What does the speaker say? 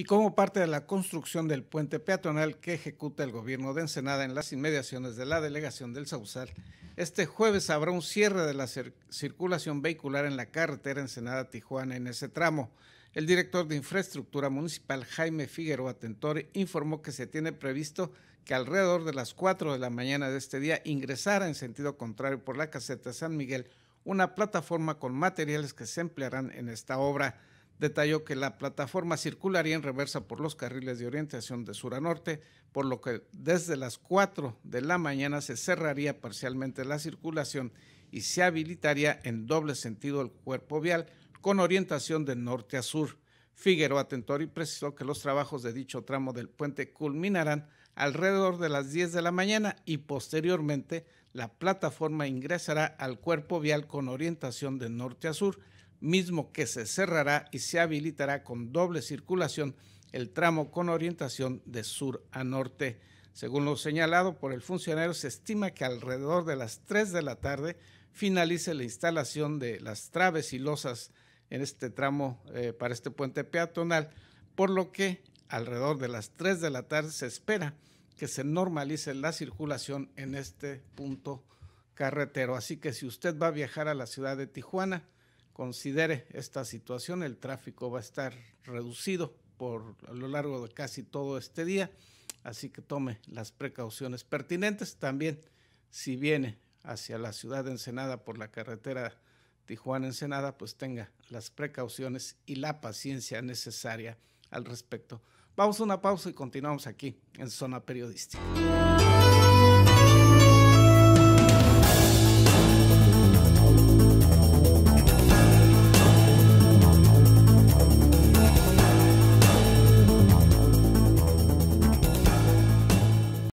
y como parte de la construcción del puente peatonal que ejecuta el gobierno de Ensenada en las inmediaciones de la delegación del Sausal. Este jueves habrá un cierre de la circulación vehicular en la carretera Ensenada-Tijuana en ese tramo. El director de Infraestructura Municipal, Jaime Figueroa Tentor, informó que se tiene previsto que alrededor de las 4 de la mañana de este día ingresara en sentido contrario por la caseta San Miguel una plataforma con materiales que se emplearán en esta obra detalló que la plataforma circularía en reversa por los carriles de orientación de sur a norte, por lo que desde las 4 de la mañana se cerraría parcialmente la circulación y se habilitaría en doble sentido el cuerpo vial con orientación de norte a sur. Figueroa y precisó que los trabajos de dicho tramo del puente culminarán alrededor de las 10 de la mañana y posteriormente la plataforma ingresará al cuerpo vial con orientación de norte a sur, mismo que se cerrará y se habilitará con doble circulación el tramo con orientación de sur a norte. Según lo señalado por el funcionario, se estima que alrededor de las 3 de la tarde finalice la instalación de las traves y losas en este tramo eh, para este puente peatonal, por lo que alrededor de las 3 de la tarde se espera que se normalice la circulación en este punto carretero. Así que si usted va a viajar a la ciudad de Tijuana, considere esta situación. El tráfico va a estar reducido por a lo largo de casi todo este día, así que tome las precauciones pertinentes. También si viene hacia la ciudad de Ensenada por la carretera Tijuana-Ensenada, pues tenga las precauciones y la paciencia necesaria al respecto. Vamos a una pausa y continuamos aquí en Zona Periodística.